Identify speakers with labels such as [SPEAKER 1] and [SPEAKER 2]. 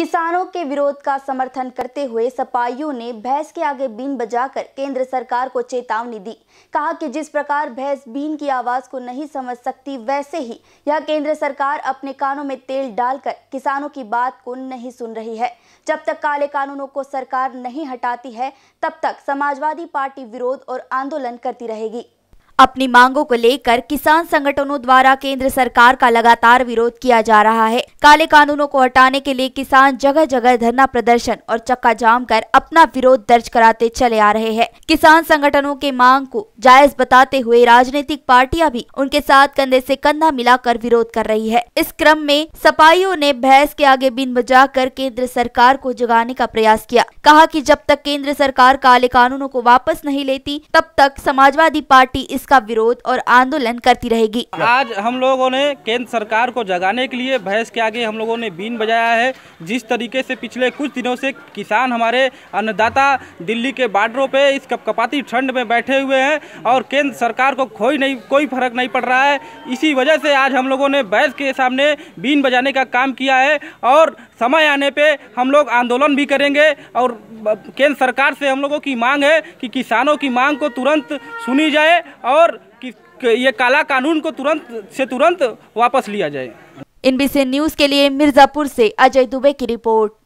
[SPEAKER 1] किसानों के विरोध का समर्थन करते हुए सपाइयों ने भैंस के आगे बीन बजाकर केंद्र सरकार को चेतावनी दी कहा कि जिस प्रकार भैंस बीन की आवाज को नहीं समझ सकती वैसे ही यह केंद्र सरकार अपने कानों में तेल डालकर किसानों की बात को नहीं सुन रही है जब तक काले कानूनों को सरकार नहीं हटाती है तब तक समाजवादी पार्टी विरोध और आंदोलन करती रहेगी अपनी मांगों को लेकर किसान संगठनों द्वारा केंद्र सरकार का लगातार विरोध किया जा रहा है काले कानूनों को हटाने के लिए किसान जगह जगह धरना प्रदर्शन और चक्का जाम कर अपना विरोध दर्ज कराते चले आ रहे हैं किसान संगठनों के मांग को जायज बताते हुए राजनीतिक पार्टियां भी उनके साथ कंधे से कंधा मिलाकर विरोध कर रही है इस क्रम में सपाइयों ने भैंस के आगे बिन बजा कर केंद्र सरकार को जगाने का प्रयास किया कहा कि जब तक केंद्र सरकार काले कानूनों को वापस नहीं लेती तब तक समाजवादी पार्टी इस इसका विरोध और आंदोलन करती रहेगी
[SPEAKER 2] आज हम लोगों ने केंद्र सरकार को जगाने के लिए भैंस के आगे हम लोगों ने बीन बजाया है जिस तरीके से पिछले कुछ दिनों से किसान हमारे अन्नदाता दिल्ली के बार्डरों पे इस कपाती ठंड में बैठे हुए हैं और केंद्र सरकार को कोई नहीं कोई फर्क नहीं पड़ रहा है इसी वजह से आज हम लोगों ने भैंस के सामने बीन बजाने का काम किया है और समय आने पे हम लोग आंदोलन भी करेंगे और केंद्र सरकार से हम लोगों की मांग है कि किसानों की मांग को तुरंत सुनी जाए और कि ये काला कानून को तुरंत से तुरंत वापस लिया जाए
[SPEAKER 1] एनबीसी न्यूज़ के लिए मिर्ज़ापुर से अजय दुबे की रिपोर्ट